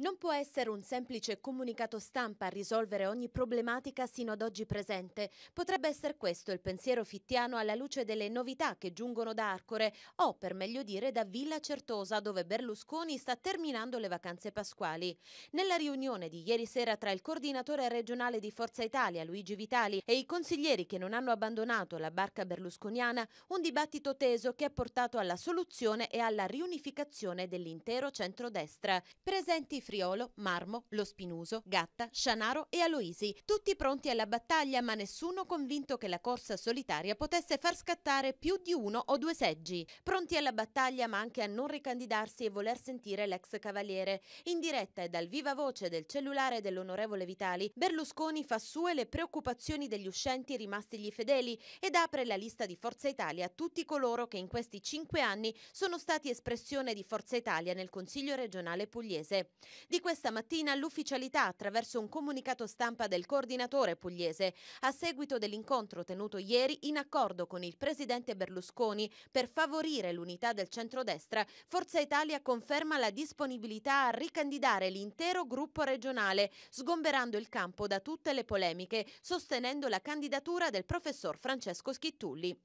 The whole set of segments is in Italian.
Non può essere un semplice comunicato stampa a risolvere ogni problematica sino ad oggi presente. Potrebbe essere questo il pensiero fittiano alla luce delle novità che giungono da Arcore o, per meglio dire, da Villa Certosa, dove Berlusconi sta terminando le vacanze pasquali. Nella riunione di ieri sera tra il coordinatore regionale di Forza Italia, Luigi Vitali, e i consiglieri che non hanno abbandonato la barca berlusconiana, un dibattito teso che ha portato alla soluzione e alla riunificazione dell'intero centrodestra. Presenti Friolo, Marmo, Lo Spinuso, Gatta, Scianaro e Aloisi, tutti pronti alla battaglia ma nessuno convinto che la corsa solitaria potesse far scattare più di uno o due seggi. Pronti alla battaglia ma anche a non ricandidarsi e voler sentire l'ex cavaliere. In diretta e dal viva voce del cellulare dell'onorevole Vitali, Berlusconi fa sue le preoccupazioni degli uscenti rimastigli fedeli ed apre la lista di Forza Italia a tutti coloro che in questi cinque anni sono stati espressione di Forza Italia nel Consiglio regionale pugliese. Di questa mattina l'ufficialità, attraverso un comunicato stampa del coordinatore pugliese, a seguito dell'incontro tenuto ieri in accordo con il presidente Berlusconi per favorire l'unità del centrodestra, Forza Italia conferma la disponibilità a ricandidare l'intero gruppo regionale, sgomberando il campo da tutte le polemiche, sostenendo la candidatura del professor Francesco Schittulli.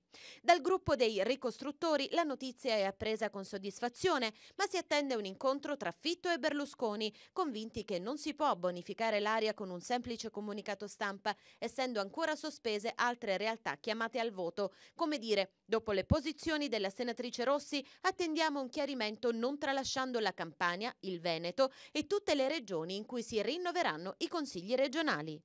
Dal gruppo dei ricostruttori la notizia è appresa con soddisfazione, ma si attende un incontro tra Fitto e Berlusconi Meloni, convinti che non si può bonificare l'aria con un semplice comunicato stampa, essendo ancora sospese altre realtà chiamate al voto. Come dire, dopo le posizioni della senatrice Rossi, attendiamo un chiarimento non tralasciando la Campania, il Veneto e tutte le regioni in cui si rinnoveranno i consigli regionali.